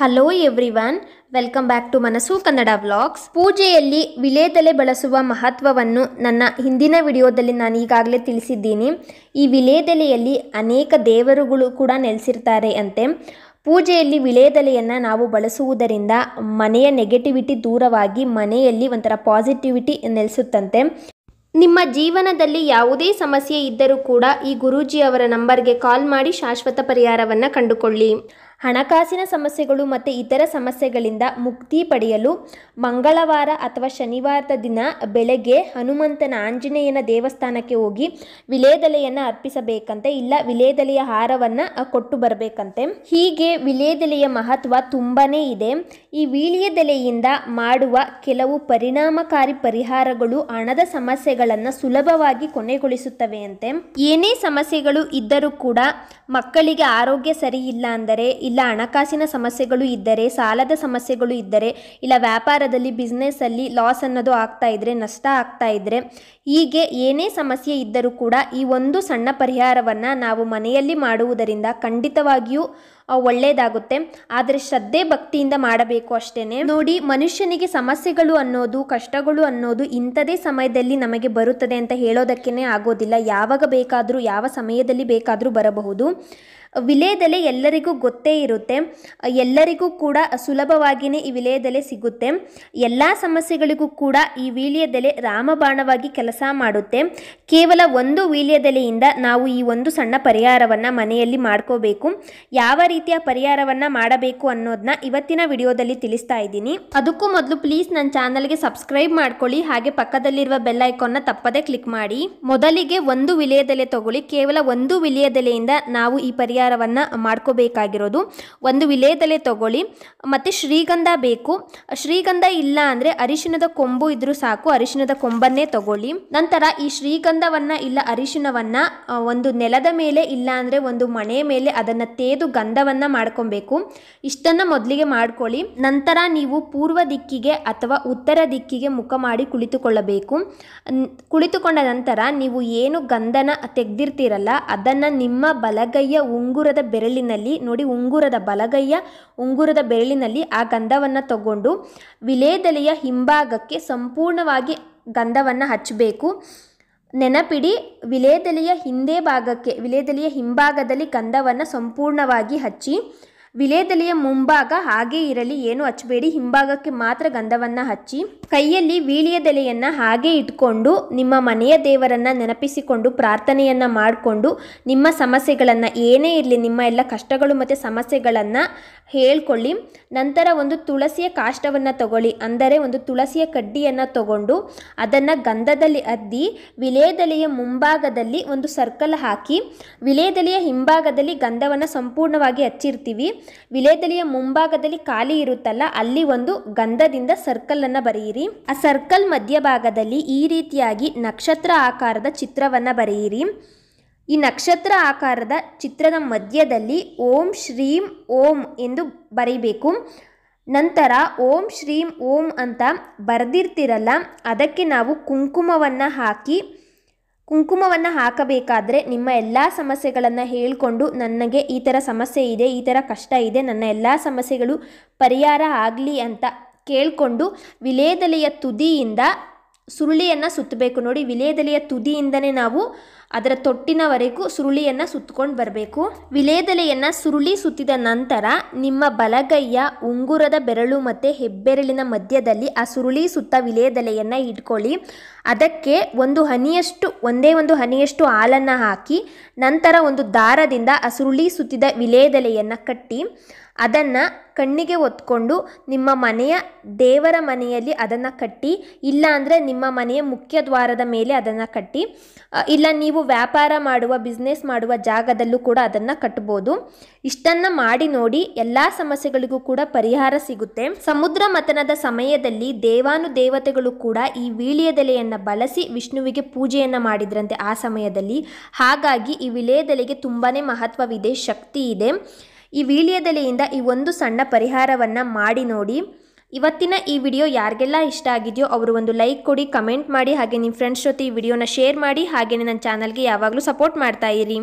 hello everyone welcome back to Manasu Kannada vlogs ಪೂಜೆಯಲ್ಲಿ ವಿಲೇದೆಲೆ ಬಳಸುವ ಮಹತ್ವವನ್ನು ನನ್ನ ಹಿಂದಿನ ವಿಡಿಯೋದಲ್ಲಿ ನಾನು ಈಗಾಗಲೇ ತಿಳಿಸಿದ್ದೀನಿ ಈ ವಿಲೇದೆಲೆಯಲ್ಲಿ ಅನೇಕ ದೇವರುಗಳು ಕೂಡ ನೆಲೆಸಿರ್ತಾರೆ ಅಂತೆ ಪೂಜೆಯಲ್ಲಿ ವಿಳೇದೆಲೆಯನ್ನು ನಾವು ಬಳಸುವುದರಿಂದ ಮನೆಯ ನೆಗೆಟಿವಿಟಿ ದೂರವಾಗಿ ಮನೆಯಲ್ಲಿ ಒಂಥರ ಪಾಸಿಟಿವಿಟಿ ನೆಲೆಸುತ್ತಂತೆ ನಿಮ್ಮ ಜೀವನದಲ್ಲಿ ಯಾವುದೇ ಸಮಸ್ಯೆ ಇದ್ದರೂ ಕೂಡ ಈ ಗುರೂಜಿಯವರ ನಂಬರ್ಗೆ ಕಾಲ್ ಮಾಡಿ ಶಾಶ್ವತ ಪರಿಹಾರವನ್ನು ಕಂಡುಕೊಳ್ಳಿ ಹಣಕಾಸಿನ ಸಮಸ್ಯೆಗಳು ಮತ್ತು ಇತರ ಸಮಸ್ಯೆಗಳಿಂದ ಮುಕ್ತಿ ಪಡೆಯಲು ಮಂಗಳವಾರ ಅಥವಾ ಶನಿವಾರದ ದಿನ ಬೆಳಗ್ಗೆ ಹನುಮಂತನ ಆಂಜನೇಯನ ದೇವಸ್ಥಾನಕ್ಕೆ ಹೋಗಿ ವಿಲೇದೆಲೆಯನ್ನು ಅರ್ಪಿಸಬೇಕಂತೆ ಇಲ್ಲ ವಿಲೇದೆಲೆಯ ಹಾರವನ್ನು ಕೊಟ್ಟು ಬರಬೇಕಂತೆ ಹೀಗೆ ವಿಲೇದೆಲೆಯ ಮಹತ್ವ ತುಂಬಾ ಇದೆ ಈ ವೀಳ್ಯದೆಲೆಯಿಂದ ಮಾಡುವ ಕೆಲವು ಪರಿಣಾಮಕಾರಿ ಪರಿಹಾರಗಳು ಹಣದ ಸಮಸ್ಯೆಗಳನ್ನು ಸುಲಭವಾಗಿ ಕೊನೆಗೊಳಿಸುತ್ತವೆಯಂತೆ ಏನೇ ಸಮಸ್ಯೆಗಳು ಇದ್ದರೂ ಕೂಡ ಮಕ್ಕಳಿಗೆ ಆರೋಗ್ಯ ಸರಿ ಇಲ್ಲ ಅಂದರೆ ಇಲ್ಲ ಹಣಕಾಸಿನ ಸಮಸ್ಯೆಗಳು ಇದ್ದರೆ ಸಾಲದ ಸಮಸ್ಯೆಗಳು ಇದ್ದರೆ ಇಲ್ಲ ವ್ಯಾಪಾರದಲ್ಲಿ ಬಿಸ್ನೆಸ್ಸಲ್ಲಿ ಲಾಸ್ ಅನ್ನೋದು ಆಗ್ತಾ ಇದ್ದರೆ ನಷ್ಟ ಆಗ್ತಾ ಇದ್ದರೆ ಹೀಗೆ ಏನೇ ಸಮಸ್ಯೆ ಇದ್ದರೂ ಕೂಡ ಈ ಒಂದು ಸಣ್ಣ ಪರಿಹಾರವನ್ನು ನಾವು ಮನೆಯಲ್ಲಿ ಮಾಡುವುದರಿಂದ ಖಂಡಿತವಾಗಿಯೂ ಒಳ್ಳೆಯದಾಗುತ್ತೆ ಆದರೆ ಶ್ರದ್ಧೆ ಭಕ್ತಿಯಿಂದ ಮಾಡಬೇಕು ಅಷ್ಟೇ ನೋಡಿ ಮನುಷ್ಯನಿಗೆ ಸಮಸ್ಯೆಗಳು ಅನ್ನೋದು ಕಷ್ಟಗಳು ಅನ್ನೋದು ಇಂಥದೇ ಸಮಯದಲ್ಲಿ ನಮಗೆ ಬರುತ್ತದೆ ಅಂತ ಹೇಳೋದಕ್ಕೇ ಆಗೋದಿಲ್ಲ ಯಾವಾಗ ಬೇಕಾದರೂ ಯಾವ ಸಮಯದಲ್ಲಿ ಬೇಕಾದರೂ ಬರಬಹುದು ವಿಲೇದಲೆ ಎಲ್ಲರಿಗೂ ಗೊತ್ತೇ ಇರುತ್ತೆ ಎಲ್ಲರಿಗೂ ಕೂಡ ಸುಲಭವಾಗಿಯೇ ಈ ವಿಲೇದಲೆ ಸಿಗುತ್ತೆ ಎಲ್ಲ ಸಮಸ್ಯೆಗಳಿಗೂ ಕೂಡ ಈ ವೀಳ್ಯದೆಲೆ ರಾಮಬಾಣವಾಗಿ ಕೆಲಸ ಮಾಡುತ್ತೆ ಕೇವಲ ಒಂದು ವೀಳ್ಯದೆಲೆಯಿಂದ ನಾವು ಈ ಒಂದು ಸಣ್ಣ ಪರಿಹಾರವನ್ನು ಮನೆಯಲ್ಲಿ ಮಾಡ್ಕೋಬೇಕು ಯಾವ ರೀತಿಯ ಪರಿಹಾರವನ್ನು ಮಾಡಬೇಕು ಅನ್ನೋದನ್ನ ಇವತ್ತಿನ ವಿಡಿಯೋದಲ್ಲಿ ತಿಳಿಸ್ತಾ ಇದ್ದೀನಿ ಅದಕ್ಕೂ ಮೊದಲು ಪ್ಲೀಸ್ ನನ್ನ ಚಾನಲ್ಗೆ ಸಬ್ಸ್ಕ್ರೈಬ್ ಮಾಡ್ಕೊಳ್ಳಿ ಹಾಗೆ ಪಕ್ಕದಲ್ಲಿರುವ ಬೆಲ್ ಐಕಾನ್ನ ತಪ್ಪದೆ ಕ್ಲಿಕ್ ಮಾಡಿ ಮೊದಲಿಗೆ ಒಂದು ವಿಲೇದೆಲೆ ತಗೊಳ್ಳಿ ಕೇವಲ ಒಂದು ವಿಲೇದೆಲೆಯಿಂದ ನಾವು ಈ ಪರಿಹಾರ ಪರಿಹಾರವನ್ನು ಮಾಡ್ಕೋಬೇಕಾಗಿರೋದು ಒಂದು ವಿಲೇದಲೆ ತಗೊಳ್ಳಿ ಮತ್ತು ಶ್ರೀಗಂಧ ಬೇಕು ಶ್ರೀಗಂಧ ಇಲ್ಲ ಅಂದರೆ ಅರಿಶಿನದ ಕೊಂಬು ಇದ್ರೂ ಸಾಕು ಅರಿಶಿನದ ಕೊಂಬನ್ನೇ ತಗೊಳ್ಳಿ ನಂತರ ಈ ಶ್ರೀಗಂಧವನ್ನು ಇಲ್ಲ ಅರಿಶಿನವನ್ನು ಒಂದು ನೆಲದ ಮೇಲೆ ಇಲ್ಲ ಅಂದರೆ ಒಂದು ಮನೆ ಮೇಲೆ ಅದನ್ನು ತೇದು ಗಂಧವನ್ನು ಮಾಡ್ಕೊಬೇಕು ಇಷ್ಟನ್ನು ಮೊದಲಿಗೆ ಮಾಡ್ಕೊಳ್ಳಿ ನಂತರ ನೀವು ಪೂರ್ವ ದಿಕ್ಕಿಗೆ ಅಥವಾ ಉತ್ತರ ದಿಕ್ಕಿಗೆ ಮುಖ ಮಾಡಿ ಕುಳಿತುಕೊಳ್ಳಬೇಕು ಕುಳಿತುಕೊಂಡ ನಂತರ ನೀವು ಏನು ಗಂಧನ ತೆಗೆದಿರ್ತೀರಲ್ಲ ಅದನ್ನು ನಿಮ್ಮ ಬಲಗೈಯ ಉಂಗ್ ಉಂಗುರದ ಬೆರಳಿನಲ್ಲಿ ನೋಡಿ ಉಂಗುರದ ಬಲಗೈಯ ಉಂಗುರದ ಬೆರಳಿನಲ್ಲಿ ಆ ಗಂಧವನ್ನು ತಗೊಂಡು ವಿಲೇದಲೆಯ ಹಿಂಭಾಗಕ್ಕೆ ಸಂಪೂರ್ಣವಾಗಿ ಗಂಧವನ್ನು ಹಚ್ಚಬೇಕು ನೆನಪಿಡಿ ವಿಲೇದಲೆಯ ಹಿಂದೆ ಭಾಗಕ್ಕೆ ವಿಲೇದಲೆಯ ಹಿಂಭಾಗದಲ್ಲಿ ಗಂಧವನ್ನು ಸಂಪೂರ್ಣವಾಗಿ ಹಚ್ಚಿ ವಿಲೇದೆಲೆಯ ಮುಂಭಾಗ ಹಾಗೇ ಇರಲಿ ಏನು ಹಚ್ಚಬೇಡಿ ಹಿಂಭಾಗಕ್ಕೆ ಮಾತ್ರ ಗಂಧವನ್ನು ಹಚ್ಚಿ ಕೈಯಲ್ಲಿ ವೀಳ್ಯದೆಲೆಯನ್ನು ಹಾಗೆ ಇಟ್ಕೊಂಡು ನಿಮ್ಮ ಮನೆಯ ದೇವರನ್ನು ನೆನಪಿಸಿಕೊಂಡು ಪ್ರಾರ್ಥನೆಯನ್ನು ಮಾಡಿಕೊಂಡು ನಿಮ್ಮ ಸಮಸ್ಯೆಗಳನ್ನು ಏನೇ ಇರಲಿ ನಿಮ್ಮ ಎಲ್ಲ ಕಷ್ಟಗಳು ಮತ್ತು ಸಮಸ್ಯೆಗಳನ್ನು ಹೇಳ್ಕೊಳ್ಳಿ ನಂತರ ಒಂದು ತುಳಸಿಯ ಕಾಷ್ಟವನ್ನು ತಗೊಳ್ಳಿ ಅಂದರೆ ಒಂದು ತುಳಸಿಯ ಕಡ್ಡಿಯನ್ನು ತಗೊಂಡು ಅದನ್ನು ಗಂಧದಲ್ಲಿ ಅದ್ದಿ ವಿಲೇದೆಲೆಯ ಮುಂಭಾಗದಲ್ಲಿ ಒಂದು ಸರ್ಕಲ್ ಹಾಕಿ ವಿಲೇದೆಲೆಯ ಹಿಂಭಾಗದಲ್ಲಿ ಗಂಧವನ್ನು ಸಂಪೂರ್ಣವಾಗಿ ಹಚ್ಚಿರ್ತೀವಿ ವಿಲೇದಲಿಯ ಮುಂಭಾಗದಲ್ಲಿ ಖಾಲಿ ಇರುತ್ತಲ್ಲ ಅಲ್ಲಿ ಒಂದು ಗಂಧದಿಂದ ಸರ್ಕಲ್ ಅನ್ನ ಬರೆಯಿರಿ ಆ ಸರ್ಕಲ್ ಮಧ್ಯಭಾಗದಲ್ಲಿ ಈ ರೀತಿಯಾಗಿ ನಕ್ಷತ್ರ ಆಕಾರದ ಚಿತ್ರವನ್ನ ಬರೆಯಿರಿ ಈ ನಕ್ಷತ್ರ ಆಕಾರದ ಚಿತ್ರದ ಮಧ್ಯದಲ್ಲಿ ಓಂ ಶ್ರೀಂ ಓಂ ಎಂದು ಬರೀಬೇಕು ನಂತರ ಓಂ ಶ್ರೀಂ ಓಂ ಅಂತ ಬರೆದಿರ್ತಿರಲ್ಲ ಅದಕ್ಕೆ ನಾವು ಕುಂಕುಮವನ್ನು ಹಾಕಿ ಕುಂಕುಮವನ್ನು ಹಾಕಬೇಕಾದ್ರೆ ನಿಮ್ಮ ಎಲ್ಲ ಸಮಸ್ಯೆಗಳನ್ನು ಹೇಳಿಕೊಂಡು ನನಗೆ ಈ ಥರ ಸಮಸ್ಯೆ ಇದೆ ಈ ಥರ ಕಷ್ಟ ಇದೆ ನನ್ನ ಎಲ್ಲ ಸಮಸ್ಯೆಗಳು ಪರಿಹಾರ ಆಗಲಿ ಅಂತ ಕೇಳಿಕೊಂಡು ವಿಲೇದಲೆಯ ತುದಿಯಿಂದ ಸುರುಳಿಯನ್ನು ಸುತ್ತಬೇಕು ನೋಡಿ ವಿಲೇದಲೆಯ ತುದಿಯಿಂದನೇ ನಾವು ಅದರ ತೊಟ್ಟಿನವರೆಗೂ ಸುರುಳಿಯನ್ನು ಸುತ್ತಕೊಂಡು ಬರಬೇಕು ವಿಲೇದಲೆಯನ್ನು ಸುರುಳಿ ಸುತ್ತಿದ ನಂತರ ನಿಮ್ಮ ಬಲಗೈಯ ಉಂಗುರದ ಬೆರಳು ಮತ್ತು ಹೆಬ್ಬೆರಳಿನ ಮಧ್ಯದಲ್ಲಿ ಆ ಸುರುಳಿ ಸುತ್ತ ವಿಲೇದಲೆಯನ್ನು ಇಟ್ಕೊಳ್ಳಿ ಅದಕ್ಕೆ ಒಂದು ಹನಿಯಷ್ಟು ಒಂದೇ ಒಂದು ಹನಿಯಷ್ಟು ಹಾಲನ್ನು ಹಾಕಿ ನಂತರ ಒಂದು ದಾರದಿಂದ ಆ ಸುರುಳಿ ಸುತ್ತಿದ ವಿಲೇದಲೆಯನ್ನು ಕಟ್ಟಿ ಅದನ್ನು ಕಣ್ಣಿಗೆ ಒತ್ಕೊಂಡು ನಿಮ್ಮ ಮನೆಯ ದೇವರ ಮನೆಯಲ್ಲಿ ಅದನ್ನು ಕಟ್ಟಿ ಇಲ್ಲ ಅಂದರೆ ನಿಮ್ಮ ಮನೆಯ ಮುಖ್ಯ ದ್ವಾರದ ಮೇಲೆ ಅದನ್ನು ಕಟ್ಟಿ ಇಲ್ಲ ನೀವು ವ್ಯಾಪಾರ ಮಾಡುವ ಬಿಸ್ನೆಸ್ ಮಾಡುವ ಜಾಗದಲ್ಲೂ ಕೂಡ ಅದನ್ನು ಕಟ್ಟಬಹುದು ಇಷ್ಟನ್ನು ಮಾಡಿ ನೋಡಿ ಎಲ್ಲ ಸಮಸ್ಯೆಗಳಿಗೂ ಕೂಡ ಪರಿಹಾರ ಸಿಗುತ್ತೆ ಸಮುದ್ರ ಮತನದ ಸಮಯದಲ್ಲಿ ದೇವಾನು ದೇವತೆಗಳು ಕೂಡ ಈ ವೀಳ್ಯದೆಲೆಯನ್ನು ಬಳಸಿ ವಿಷ್ಣುವಿಗೆ ಪೂಜೆಯನ್ನು ಮಾಡಿದ್ರಂತೆ ಆ ಸಮಯದಲ್ಲಿ ಹಾಗಾಗಿ ಈ ವಿಳೆಯದೆಲೆಗೆ ತುಂಬಾ ಮಹತ್ವವಿದೆ ಶಕ್ತಿ ಇದೆ ಈ ವೀಳ್ಯದೆಲೆಯಿಂದ ಈ ಒಂದು ಸಣ್ಣ ಪರಿಹಾರವನ್ನು ಮಾಡಿ ನೋಡಿ ಇವತ್ತಿನ ಈ ವಿಡಿಯೋ ಯಾರಿಗೆಲ್ಲ ಇಷ್ಟ ಆಗಿದೆಯೋ ಅವರು ಒಂದು ಲೈಕ್ ಕೊಡಿ ಕಮೆಂಟ್ ಮಾಡಿ ಹಾಗೆ ನಿಮ್ಮ ಫ್ರೆಂಡ್ಸ್ ಜೊತೆ ಈ ವಿಡಿಯೋನ ಶೇರ್ ಮಾಡಿ ಹಾಗೆಯೇ ನನ್ನ ಚಾನಲ್ಗೆ ಯಾವಾಗಲೂ ಸಪೋರ್ಟ್ ಇರಿ